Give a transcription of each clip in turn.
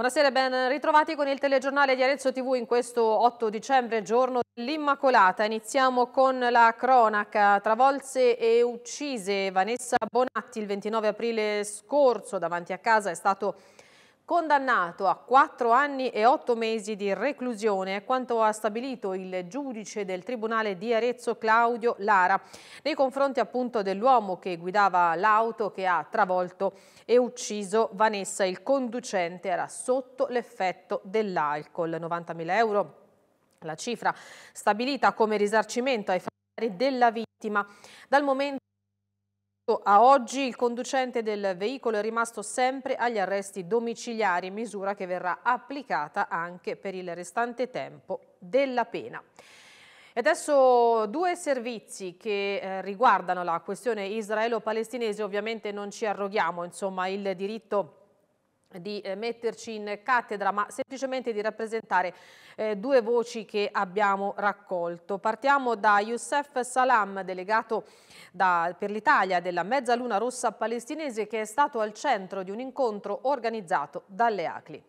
Buonasera e ben ritrovati con il telegiornale di Arezzo TV in questo 8 dicembre, giorno dell'Immacolata. Iniziamo con la cronaca. Travolse e uccise Vanessa Bonatti il 29 aprile scorso davanti a casa è stato condannato a 4 anni e 8 mesi di reclusione, è quanto ha stabilito il giudice del Tribunale di Arezzo Claudio Lara, nei confronti appunto dell'uomo che guidava l'auto che ha travolto e ucciso Vanessa. Il conducente era sotto l'effetto dell'alcol, 90.000 euro. La cifra stabilita come risarcimento ai familiari della vittima dal momento Ecco, a oggi il conducente del veicolo è rimasto sempre agli arresti domiciliari, misura che verrà applicata anche per il restante tempo della pena. E adesso due servizi che eh, riguardano la questione israelo-palestinese, ovviamente non ci arroghiamo insomma, il diritto di eh, metterci in cattedra, ma semplicemente di rappresentare eh, due voci che abbiamo raccolto. Partiamo da Youssef Salam, delegato da, per l'Italia della Mezzaluna Rossa Palestinese, che è stato al centro di un incontro organizzato dalle ACLI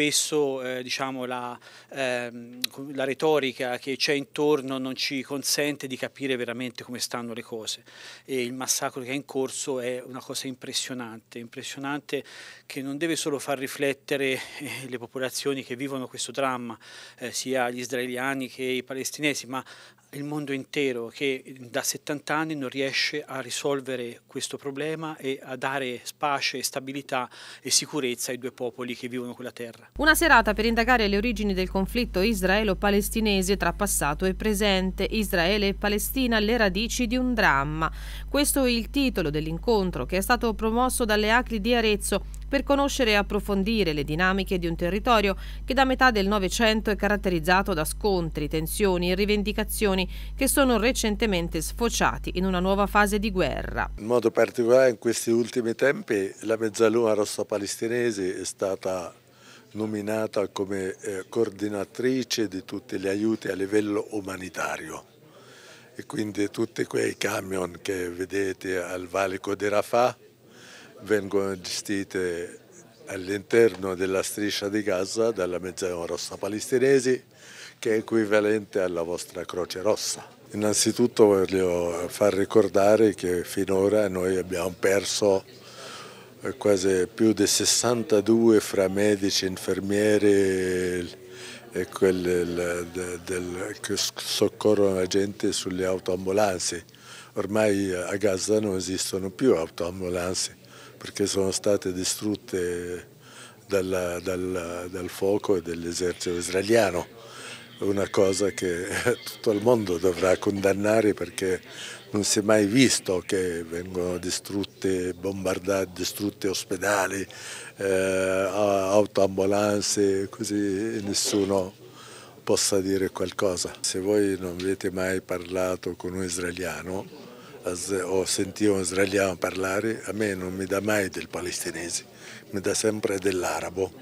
spesso eh, diciamo, la, ehm, la, retorica che c'è intorno non ci consente di capire veramente come stanno le cose e il massacro che è in corso è una cosa impressionante, impressionante che non deve solo far riflettere eh, le popolazioni che vivono questo dramma, eh, sia gli israeliani che i palestinesi, ma il mondo intero che da 70 anni non riesce a risolvere questo problema e a dare pace, stabilità e sicurezza ai due popoli che vivono quella terra. Una serata per indagare le origini del conflitto israelo-palestinese tra passato e presente, Israele e Palestina, le radici di un dramma. Questo è il titolo dell'incontro che è stato promosso dalle ACLI di Arezzo per conoscere e approfondire le dinamiche di un territorio che da metà del Novecento è caratterizzato da scontri, tensioni e rivendicazioni che sono recentemente sfociati in una nuova fase di guerra. In modo particolare in questi ultimi tempi la mezzaluna rossa palestinese è stata nominata come eh, coordinatrice di tutti gli aiuti a livello umanitario e quindi tutti quei camion che vedete al valico di Rafah vengono gestite all'interno della striscia di Gaza dalla mezzana rossa palestinesi che è equivalente alla vostra Croce Rossa. Innanzitutto voglio far ricordare che finora noi abbiamo perso eh, quasi più di 62 fra medici, infermieri e quelli che soccorrono la gente sulle autoambulanze. Ormai a Gaza non esistono più autoambulanze perché sono state distrutte dalla, dalla, dal fuoco e dell'esercito israeliano, una cosa che tutto il mondo dovrà condannare perché non si è mai visto che vengono distrutte, bombardate, distrutte ospedali, eh, autoambulanze, così nessuno possa dire qualcosa. Se voi non avete mai parlato con un israeliano, o sentivo israeliano parlare, a me non mi dà mai del palestinese, mi dà sempre dell'arabo.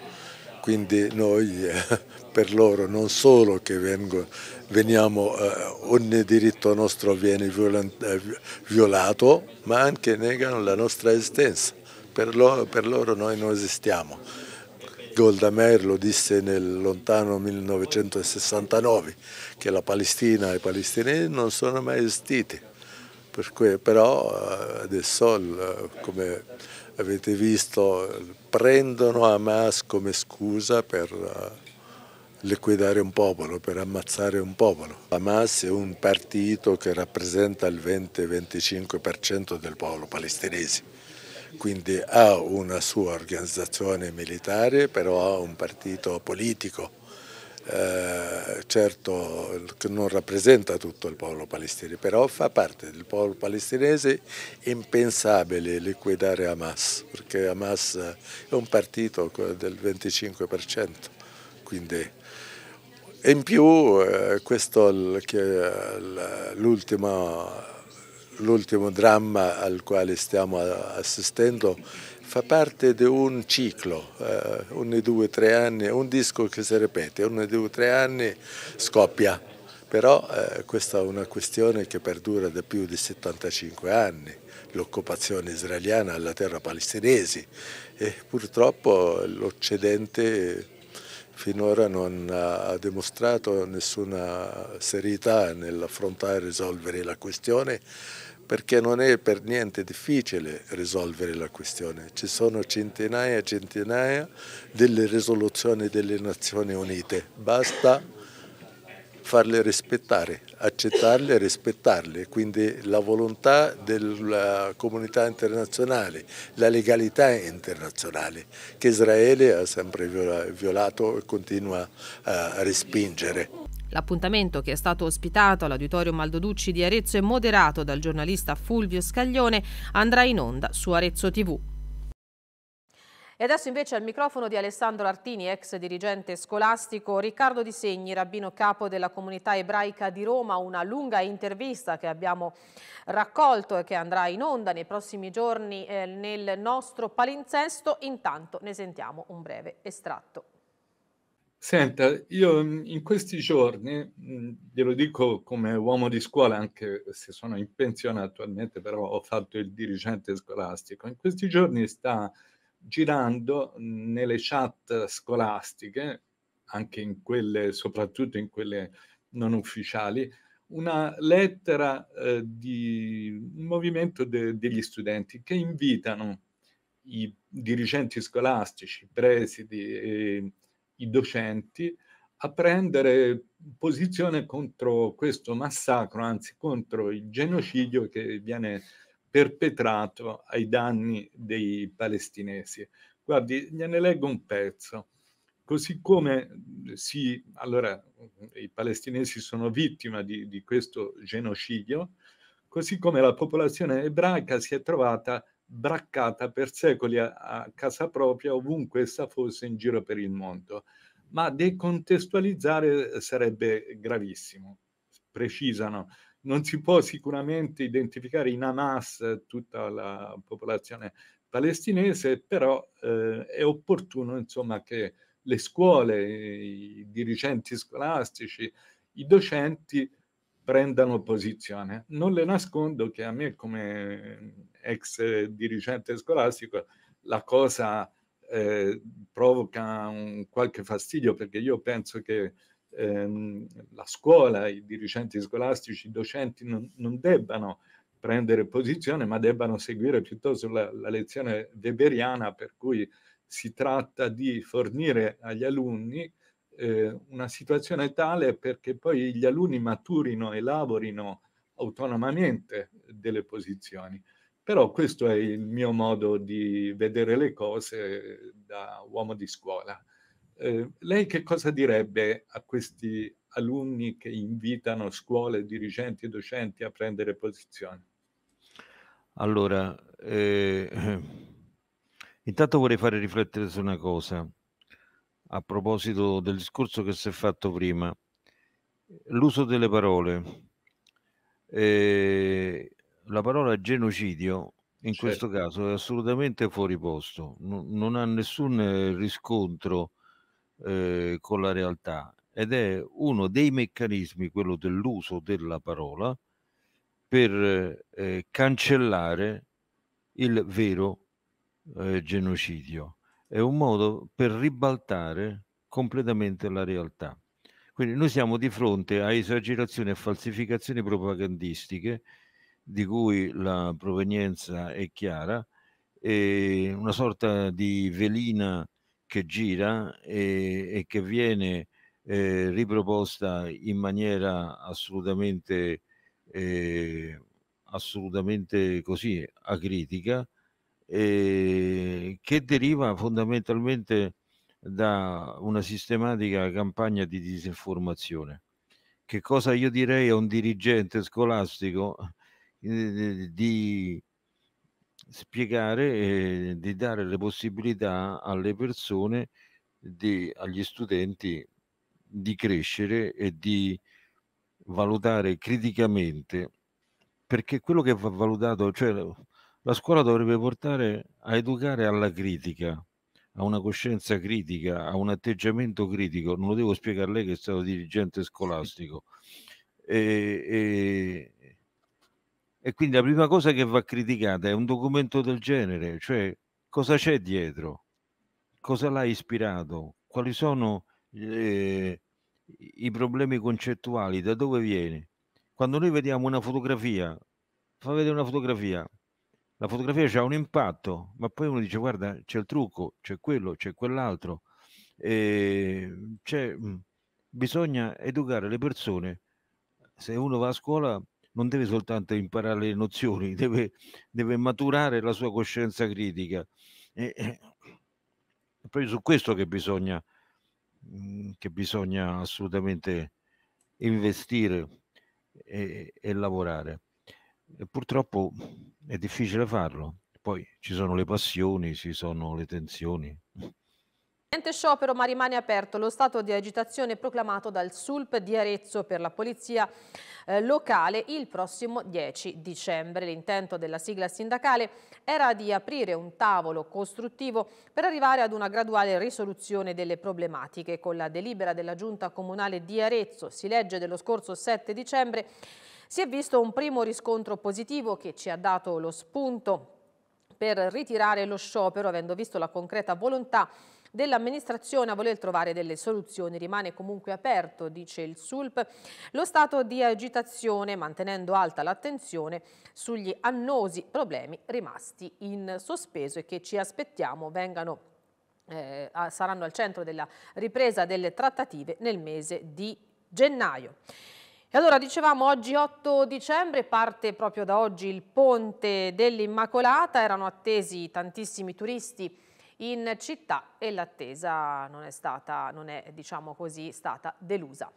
Quindi noi eh, per loro non solo che vengo, veniamo, eh, ogni diritto nostro viene eh, violato, ma anche negano la nostra esistenza. Per loro, per loro noi non esistiamo. Golda Meir lo disse nel lontano 1969 che la Palestina e i palestinesi non sono mai esistiti. Per cui, però eh, adesso, come avete visto, prendono Hamas come scusa per eh, liquidare un popolo, per ammazzare un popolo. Hamas è un partito che rappresenta il 20-25% del popolo palestinese quindi ha una sua organizzazione militare, però ha un partito politico eh, certo che non rappresenta tutto il popolo palestinese, però fa parte del popolo palestinese impensabile liquidare Hamas, perché Hamas è un partito del 25%, quindi in più eh, questo è l'ultimo dramma al quale stiamo assistendo fa parte di un ciclo, eh, ogni due o tre anni, un disco che si ripete, ogni due o tre anni scoppia, però eh, questa è una questione che perdura da più di 75 anni, l'occupazione israeliana alla terra palestinese e purtroppo l'Occidente finora non ha dimostrato nessuna serietà nell'affrontare e risolvere la questione perché non è per niente difficile risolvere la questione. Ci sono centinaia e centinaia delle risoluzioni delle Nazioni Unite, basta farle rispettare, accettarle e rispettarle, quindi la volontà della comunità internazionale, la legalità internazionale che Israele ha sempre violato e continua a respingere. L'appuntamento che è stato ospitato all'Auditorium Maldoducci di Arezzo e moderato dal giornalista Fulvio Scaglione andrà in onda su Arezzo TV. E adesso invece al microfono di Alessandro Artini, ex dirigente scolastico, Riccardo Di Segni, rabbino capo della comunità ebraica di Roma, una lunga intervista che abbiamo raccolto e che andrà in onda nei prossimi giorni eh, nel nostro palinzesto. Intanto ne sentiamo un breve estratto. Senta, io mhmm, in questi giorni, mh, mhmm, glielo dico come uomo di scuola, anche se sono in pensione attualmente, però ho fatto il dirigente scolastico, in questi giorni sta girando mhmm, nelle chat scolastiche, anche in quelle, soprattutto in quelle non ufficiali, una lettera eh, di un movimento de- degli studenti che invitano i dirigenti scolastici, i presidi, ehm, i docenti a prendere posizione contro questo massacro, anzi contro il genocidio che viene perpetrato ai danni dei palestinesi. Guardi, gliene leggo un pezzo. Così come si, allora, i palestinesi sono vittima di, di questo genocidio, così come la popolazione ebraica si è trovata braccata per secoli a, a casa propria ovunque essa fosse in giro per il mondo. Ma decontestualizzare eh, sarebbe gravissimo, precisano non si può sicuramente identificare in Hamas eh, tutta la popolazione palestinese, però eh, è opportuno insomma, che le scuole, i dirigenti scolastici, i docenti prendano posizione. Non le nascondo che a me come eh, ex dirigente scolastico la cosa eh, provoca un, qualche fastidio perché io penso che ehm, la scuola, i dirigenti scolastici, i docenti non, non debbano prendere posizione ma debbano seguire piuttosto la, la lezione weberiana per cui si tratta di fornire agli alunni eh, una situazione tale perché poi gli alunni maturino e lavorino autonomamente delle posizioni. Però questo è il mio modo di vedere le cose da uomo di scuola. Eh, lei che cosa direbbe a questi alunni che invitano scuole, dirigenti e docenti a prendere posizione? Allora, eh, intanto vorrei fare riflettere su una cosa a proposito del discorso che si è fatto prima, l'uso delle parole. Eh, la parola genocidio in certo. questo caso è assolutamente fuori posto, non, non ha nessun riscontro eh, con la realtà ed è uno dei meccanismi, quello dell'uso della parola, per eh, cancellare il vero eh, genocidio è un modo per ribaltare completamente la realtà. Quindi noi siamo di fronte a esagerazioni e falsificazioni propagandistiche di cui la provenienza è chiara, è una sorta di velina che gira e, e che viene eh, riproposta in maniera assolutamente, eh, assolutamente così acritica eh, che deriva fondamentalmente da una sistematica campagna di disinformazione. Che cosa io direi a un dirigente scolastico eh, di spiegare e di dare le possibilità alle persone, di, agli studenti di crescere e di valutare criticamente, perché quello che va valutato, cioè la scuola dovrebbe portare a educare alla critica, a una coscienza critica, a un atteggiamento critico. Non lo devo spiegare a lei che è stato dirigente scolastico. E, e, e quindi la prima cosa che va criticata è un documento del genere, cioè cosa c'è dietro, cosa l'ha ispirato, quali sono eh, i problemi concettuali, da dove viene. Quando noi vediamo una fotografia, fa vedere una fotografia, la fotografia ha un impatto, ma poi uno dice guarda c'è il trucco, c'è quello, c'è quell'altro, E ehm, c'è, bisogna educare le persone, se uno va a scuola non deve soltanto imparare le nozioni, deve, deve maturare la sua coscienza critica. E, e, eh, è proprio su questo che bisogna, che bisogna assolutamente investire e, e lavorare e purtroppo è difficile farlo. Poi ci sono le passioni, ci sono le tensioni. Niente sciopero ma rimane aperto lo stato di agitazione proclamato dal SULP di Arezzo per la polizia eh, locale il prossimo 10 dicembre. L'intento della sigla sindacale era di aprire un tavolo costruttivo per arrivare ad una graduale risoluzione delle problematiche. Con la delibera della giunta comunale di Arezzo si legge dello scorso 7 dicembre si è visto un primo riscontro positivo che ci ha dato lo spunto per ritirare lo sciopero, avendo visto la concreta volontà dell'amministrazione a voler trovare delle soluzioni. Rimane comunque aperto, dice il SULP, lo stato di agitazione, mantenendo alta l'attenzione sugli annosi problemi rimasti in sospeso e che ci aspettiamo vengano eh, saranno al centro della ripresa delle trattative nel mese di gennaio allora dicevamo oggi 8 dicembre parte proprio da oggi il ponte dell'Immacolata, erano attesi tantissimi turisti in città e l'attesa non è stata, non è diciamo così, stata delusa.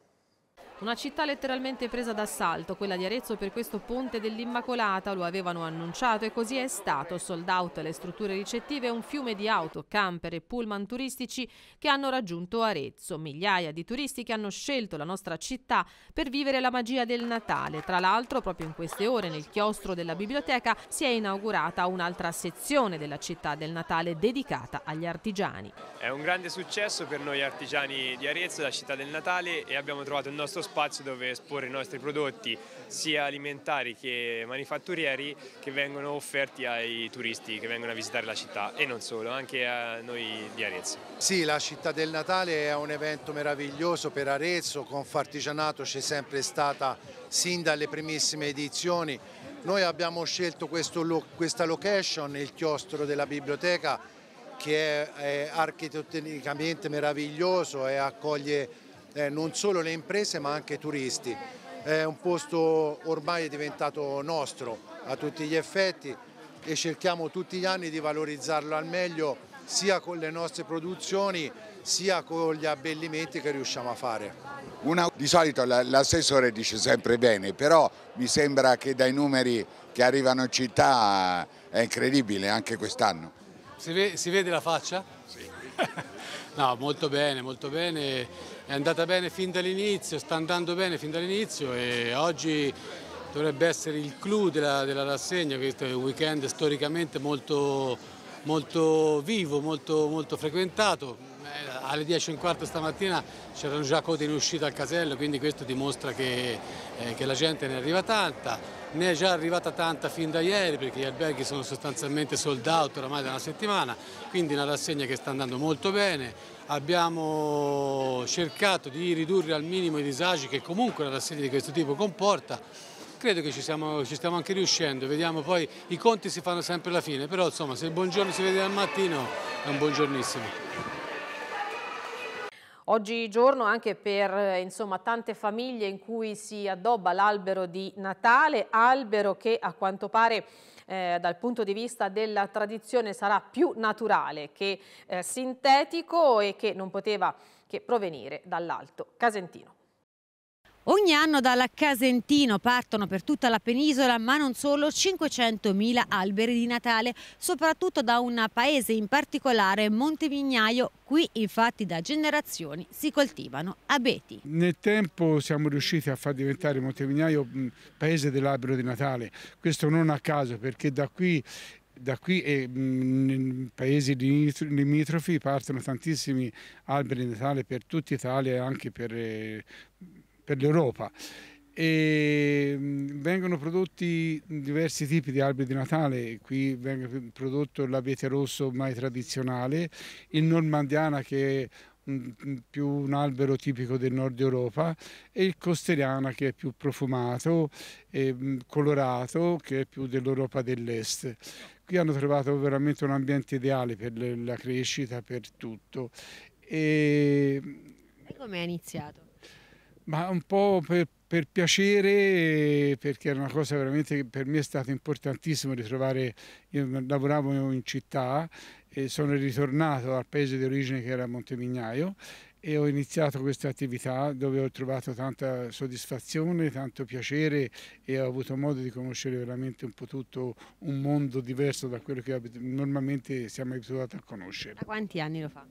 Una città letteralmente presa d'assalto, quella di Arezzo per questo ponte dell'Immacolata, lo avevano annunciato e così è stato. Sold out le strutture ricettive un fiume di auto, camper e pullman turistici che hanno raggiunto Arezzo. Migliaia di turisti che hanno scelto la nostra città per vivere la magia del Natale. Tra l'altro, proprio in queste ore nel chiostro della biblioteca si è inaugurata un'altra sezione della città del Natale dedicata agli artigiani. È un grande successo per noi artigiani di Arezzo, la città del Natale e abbiamo trovato il nostro spazio spazio dove esporre i nostri prodotti sia alimentari che manifatturieri che vengono offerti ai turisti che vengono a visitare la città e non solo, anche a noi di Arezzo. Sì, la città del Natale è un evento meraviglioso per Arezzo, Confartigianato c'è sempre stata sin dalle primissime edizioni. Noi abbiamo scelto questo, questa location, il chiostro della biblioteca, che è, è architettonicamente meraviglioso e accoglie eh, non solo le imprese ma anche i turisti. È un posto ormai diventato nostro a tutti gli effetti e cerchiamo tutti gli anni di valorizzarlo al meglio sia con le nostre produzioni sia con gli abbellimenti che riusciamo a fare. Una, di solito l'assessore dice sempre bene, però mi sembra che dai numeri che arrivano in città eh, è incredibile anche quest'anno. Si, si, vede la faccia? Sì. no, molto bene, molto bene è andata bene fin dall'inizio, sta andando bene fin dall'inizio e oggi dovrebbe essere il clou della, della rassegna, questo è un weekend storicamente molto, molto vivo, molto, molto frequentato, eh, alle 10.15 stamattina c'erano già code in uscita al casello, quindi questo dimostra che, eh, che, la gente ne arriva tanta. Ne è già arrivata tanta fin da ieri perché gli alberghi sono sostanzialmente sold out oramai da una settimana, quindi una rassegna che sta andando molto bene. Abbiamo cercato di ridurre al minimo i disagi che comunque una rassegna di questo tipo comporta. Credo che ci, siamo, ci stiamo anche riuscendo, vediamo poi, i conti si fanno sempre alla fine, però insomma se il buongiorno si vede al mattino è un buongiornissimo. Oggigiorno anche per eh, insomma, tante famiglie in cui si addobba l'albero di Natale, albero che a quanto pare eh, dal punto di vista della tradizione sarà più naturale che eh, sintetico e che non poteva che provenire dall'alto casentino. Ogni anno dalla Casentino partono per tutta la penisola, ma non solo, 500.000 alberi di Natale, soprattutto da un paese in particolare, Montevignaio. Qui infatti da generazioni si coltivano abeti. Nel tempo siamo riusciti a far diventare Montevignaio paese dell'albero di Natale. Questo non a caso perché da qui da qui e in paesi limitrofi partono tantissimi alberi di Natale per tutta Italia e anche per eh, per l'Europa. E mm, vengono prodotti diversi tipi di alberi di Natale, qui viene prodotto l'abete rosso mai tradizionale, il normandiana che è più un albero tipico del nord Europa e il costeriana che è più profumato e mm, colorato che è più dell'Europa dell'est. Qui hanno trovato veramente un ambiente ideale per la crescita, per tutto. E... Come è iniziato? ma un po' per, per, piacere, perché era una cosa veramente che per me è stato importantissimo ritrovare, io lavoravo in città e sono ritornato al paese di origine che era Montemignaio e ho iniziato questa attività dove ho trovato tanta soddisfazione, tanto piacere e ho avuto modo di conoscere veramente un po' tutto un mondo diverso da quello che normalmente siamo abituati a conoscere. Da quanti anni lo fa?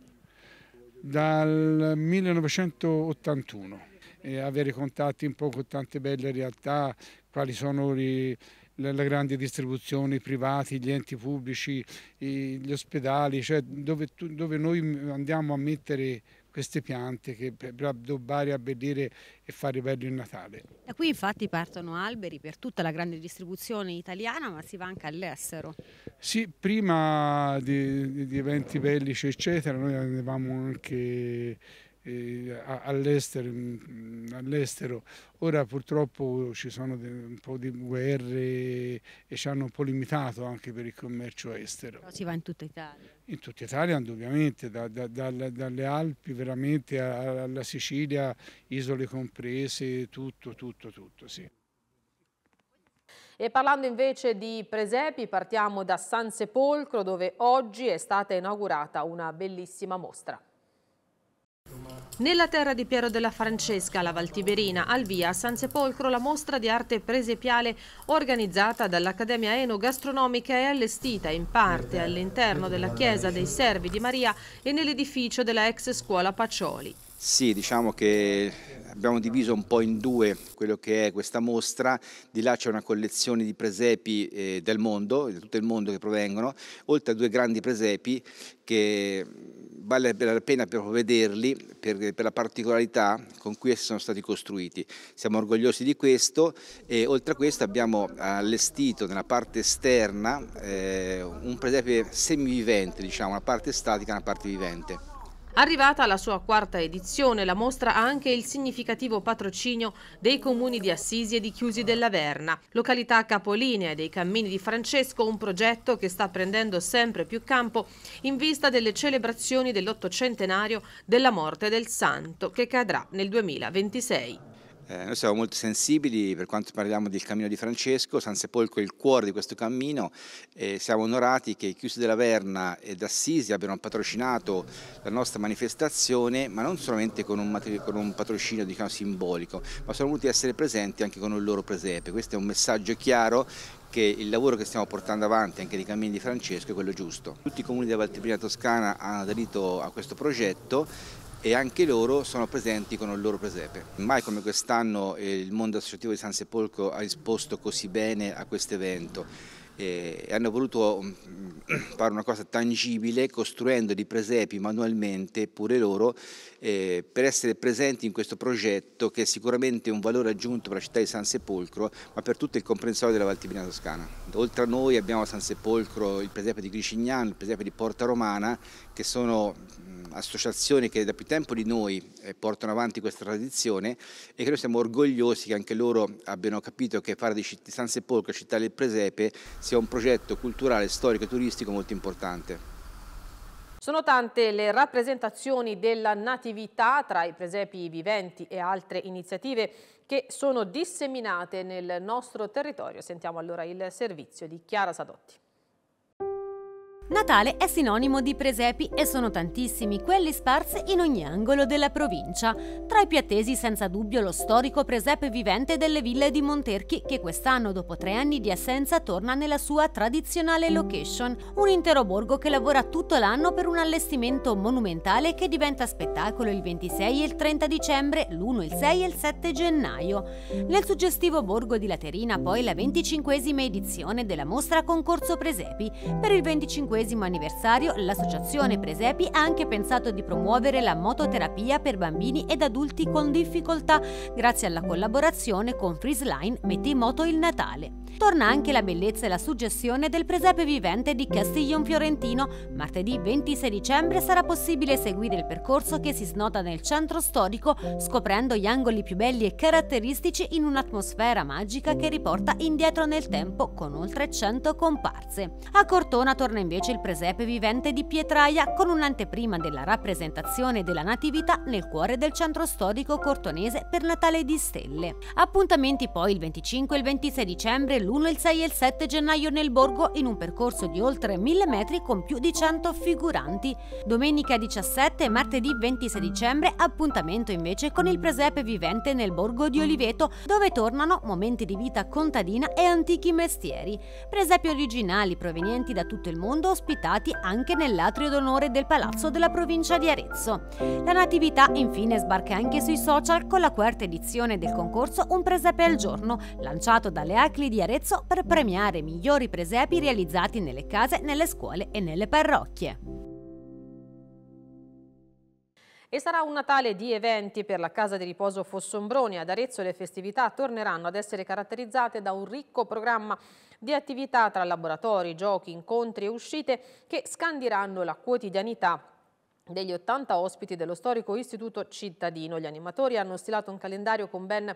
Dal 1981 eh, avere contatti un po' con tante belle realtà, quali sono le, le grandi distribuzioni privati, gli enti pubblici, i, gli ospedali, cioè dove, tu, dove noi andiamo a mettere queste piante che per addobbare, abbellire e fare bello il Natale. Da qui infatti partono alberi per tutta la grande distribuzione italiana ma si va anche all'estero. Sì, prima di, di eventi bellici eccetera noi andavamo anche eh, all'estero, mm, mm, all'estero. Ora purtroppo ci sono un po' di guerre e ci hanno un po' limitato anche per il commercio estero. Però si va in tutta Italia? In tutta Italia indubbiamente, da, da, da, dalle Alpi veramente alla Sicilia, isole comprese, tutto, tutto, tutto, sì. E parlando invece di presepi, partiamo da San Sepolcro dove oggi è stata inaugurata una bellissima mostra. Nella terra di Piero della Francesca, la Valtiberina, al via San Sepolcro, la mostra di arte presepiale organizzata dall'Accademia Enogastronomica è allestita in parte all'interno della chiesa dei Servi di Maria e nell'edificio della ex scuola Pacioli. Sì, diciamo che abbiamo diviso un po' in due quello che è questa mostra. Di là c'è una collezione di presepi eh, del mondo, di tutto il mondo che provengono, oltre a due grandi presepi che vale la pena proprio vederli per, per, la particolarità con cui essi sono stati costruiti. Siamo orgogliosi di questo e oltre a questo abbiamo allestito nella parte esterna eh, un presepe semivivente, diciamo, una parte statica e una parte vivente. Arrivata alla sua quarta edizione, la mostra ha anche il significativo patrocinio dei comuni di Assisi e di Chiusi della Verna, località capolinea dei Cammini di Francesco, un progetto che sta prendendo sempre più campo in vista delle celebrazioni dell'ottocentenario della morte del santo, che cadrà nel 2026. Eh, noi siamo molto sensibili per quanto parliamo del cammino di Francesco, San Sepolcro è il cuore di questo cammino e siamo onorati che i Chiusi della Verna ed Assisi abbiano patrocinato la nostra manifestazione, ma non solamente con un, con un patrocinio diciamo, simbolico, ma sono voluti essere presenti anche con il loro presepe. Questo è un messaggio chiaro che il lavoro che stiamo portando avanti anche dei cammini di Francesco è quello giusto. Tutti i comuni della Valtellina Toscana hanno aderito a questo progetto e anche loro sono presenti con il loro presepe. Mai come quest'anno eh, il mondo associativo di San Sepolcro ha risposto così bene a questo evento e hanno voluto mm, fare una cosa tangibile costruendo dei presepi manualmente pure loro eh, per essere presenti in questo progetto che è sicuramente un valore aggiunto per la città di San Sepolcro ma per tutto il comprensorio della Valtellina Toscana. Oltre a noi abbiamo a San Sepolcro il presepe di Gricignano, il presepe di Porta Romana che sono associazioni che da più tempo di noi eh, portano avanti questa tradizione e che noi siamo orgogliosi che anche loro abbiano capito che fare di San Sepolcro, Città del Presepe, sia un progetto culturale, storico e turistico molto importante. Sono tante le rappresentazioni della natività tra i presepi viventi e altre iniziative che sono disseminate nel nostro territorio. Sentiamo allora il servizio di Chiara Sadotti. Natale è sinonimo di presepi e sono tantissimi quelli sparsi in ogni angolo della provincia. Tra i più attesi senza dubbio lo storico presepe vivente delle ville di Monterchi che quest'anno dopo tre anni di assenza torna nella sua tradizionale location, un intero borgo che lavora tutto l'anno per un allestimento monumentale che diventa spettacolo il 26 e il 30 dicembre, l'1, il 6 e il 7 gennaio. Nel suggestivo borgo di Laterina poi la 25esima edizione della mostra Concorso Presepi per il 25 25 anniversario, l'associazione Presepi ha anche pensato di promuovere la mototerapia per bambini ed adulti con difficoltà, grazie alla collaborazione con Freeze Frisline Metti Moto il Natale torna anche la bellezza e la suggestione del presepe vivente di Castiglion Fiorentino. Martedì 26 dicembre sarà possibile seguire il percorso che si snoda nel centro storico, scoprendo gli angoli più belli e caratteristici in un'atmosfera magica che riporta indietro nel tempo con oltre 100 comparse. A Cortona torna invece il presepe vivente di Pietraia con un'anteprima della rappresentazione della Natività nel cuore del centro storico cortonese per Natale di Stelle. Appuntamenti poi il 25 e il 26 dicembre l'1, il 6 e il 7 gennaio nel borgo in un percorso di oltre 1000 metri con più di 100 figuranti. Domenica 17 e martedì 26 dicembre appuntamento invece con il presepe vivente nel borgo di Oliveto dove tornano momenti di vita contadina e antichi mestieri. Presepi originali provenienti da tutto il mondo ospitati anche nell'atrio d'onore del palazzo della provincia di Arezzo. La natività infine sbarca anche sui social con la quarta edizione del concorso Un presepe al giorno lanciato dalle Acli di Arezzo Arezzo per premiare i migliori presepi realizzati nelle case, nelle scuole e nelle parrocchie. E sarà un Natale di eventi per la casa di riposo Fossombroni. Ad Arezzo le festività torneranno ad essere caratterizzate da un ricco programma di attività tra laboratori, giochi, incontri e uscite che scandiranno la quotidianità degli 80 ospiti dello storico istituto cittadino. Gli animatori hanno stilato un calendario con ben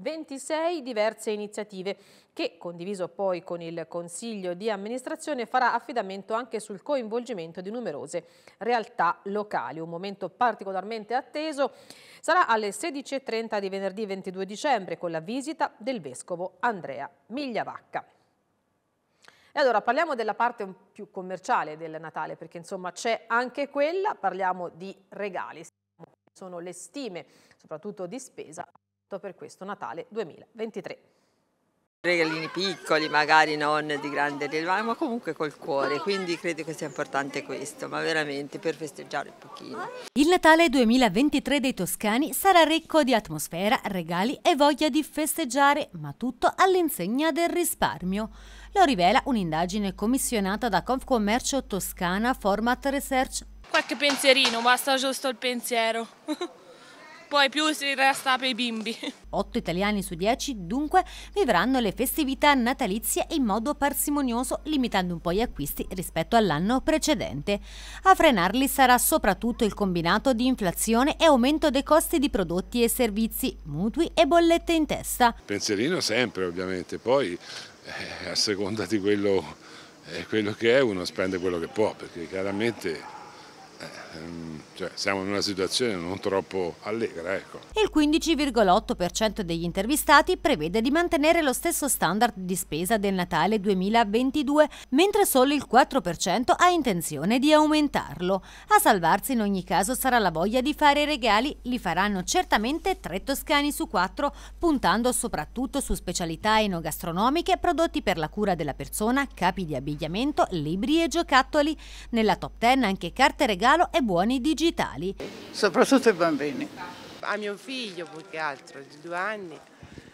26 diverse iniziative che, condiviso poi con il Consiglio di amministrazione, farà affidamento anche sul coinvolgimento di numerose realtà locali. Un momento particolarmente atteso sarà alle 16.30 di venerdì 22 dicembre con la visita del Vescovo Andrea Migliavacca. E allora parliamo della parte più commerciale del Natale, perché insomma c'è anche quella, parliamo di regali, sono le stime, soprattutto di spesa per questo Natale 2023. Regalini piccoli, magari non di grande rilevanza, ma comunque col cuore, quindi credo che sia importante questo, ma veramente per festeggiare un pochino. Il Natale 2023 dei toscani sarà ricco di atmosfera, regali e voglia di festeggiare, ma tutto all'insegna del risparmio. Lo rivela un'indagine commissionata da Confcommercio Toscana Format Research. Qualche pensierino, basta giusto il pensiero. poi più si resta per i bimbi. 8 italiani su 10 dunque vivranno le festività natalizie in modo parsimonioso, limitando un po' gli acquisti rispetto all'anno precedente. A frenarli sarà soprattutto il combinato di inflazione e aumento dei costi di prodotti e servizi, mutui e bollette in testa. Pensierino sempre ovviamente, poi eh, a seconda di quello, eh, quello, che è uno spende quello che può, perché chiaramente... Eh, Ehm, cioè, siamo in una situazione non troppo allegra. Ecco. Il 15,8% degli intervistati prevede di mantenere lo stesso standard di spesa del Natale 2022, mentre solo il 4% ha intenzione di aumentarlo. A salvarsi in ogni caso sarà la voglia di fare regali, li faranno certamente tre toscani su quattro, puntando soprattutto su specialità enogastronomiche, prodotti per la cura della persona, capi di abbigliamento, libri e giocattoli. Nella top 10 anche carte regalo e e buoni digitali. Soprattutto i bambini. A mio figlio più che altro, di due anni.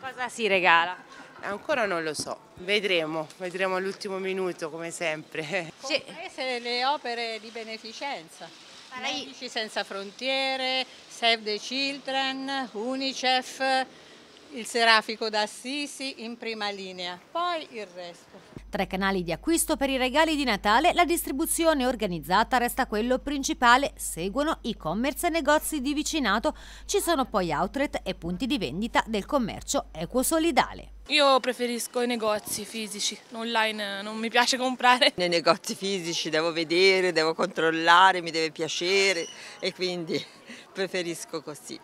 Cosa si regala? Ancora non lo so, vedremo, vedremo all'ultimo minuto come sempre. Comprese le opere di beneficenza. Medici Senza Frontiere, Save the Children, Unicef, il Serafico d'Assisi in prima linea, poi il resto. Tra i canali di acquisto per i regali di Natale, la distribuzione organizzata resta quello principale, seguono e-commerce e negozi di vicinato, ci sono poi outlet e punti di vendita del commercio equosolidale. Io preferisco i negozi fisici, online non mi piace comprare. Nei negozi fisici devo vedere, devo controllare, mi deve piacere e quindi preferisco così.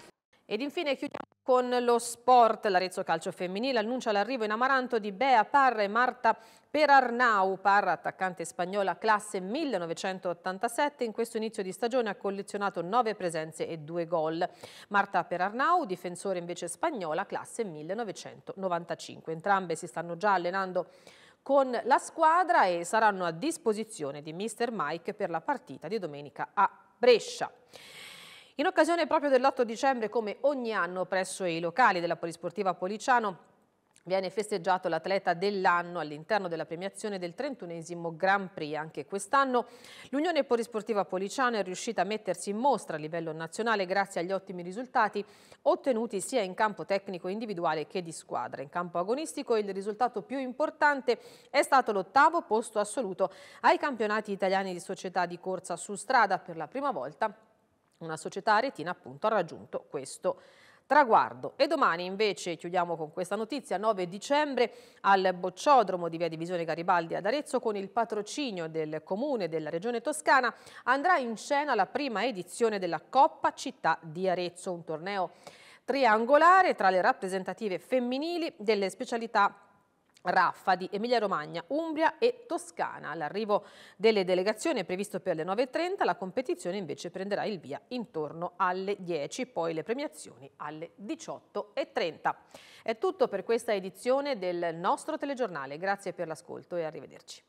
Ed infine chiudiamo con lo sport. L'Arezzo Calcio Femminile annuncia l'arrivo in Amaranto di Bea Parra e Marta Perarnau. Parra, attaccante spagnola classe 1987, in questo inizio di stagione ha collezionato 9 presenze e 2 gol. Marta Perarnau, difensore invece spagnola classe 1995. Entrambe si stanno già allenando con la squadra e saranno a disposizione di Mr. Mike per la partita di domenica a Brescia. In occasione proprio dell'8 dicembre, come ogni anno presso i locali della Polisportiva Policiano, Viene festeggiato l'atleta dell'anno all'interno della premiazione del 31 Grand Prix. Anche quest'anno l'Unione Polisportiva Policiano è riuscita a mettersi in mostra a livello nazionale grazie agli ottimi risultati ottenuti sia in campo tecnico individuale che di squadra. In campo agonistico il risultato più importante è stato l'ottavo posto assoluto ai campionati italiani di società di corsa su strada per la prima volta una società aretina appunto ha raggiunto questo traguardo. E domani invece, chiudiamo con questa notizia, 9 dicembre al Bocciodromo di Via Divisione Garibaldi ad Arezzo con il patrocinio del Comune della Regione Toscana andrà in scena la prima edizione della Coppa Città di Arezzo, un torneo triangolare tra le rappresentative femminili delle specialità Raffa di Emilia Romagna, Umbria e Toscana. L'arrivo delle delegazioni è previsto per le 9.30, la competizione invece prenderà il via intorno alle 10, poi le premiazioni alle 18.30. È tutto per questa edizione del nostro telegiornale, grazie per l'ascolto e arrivederci.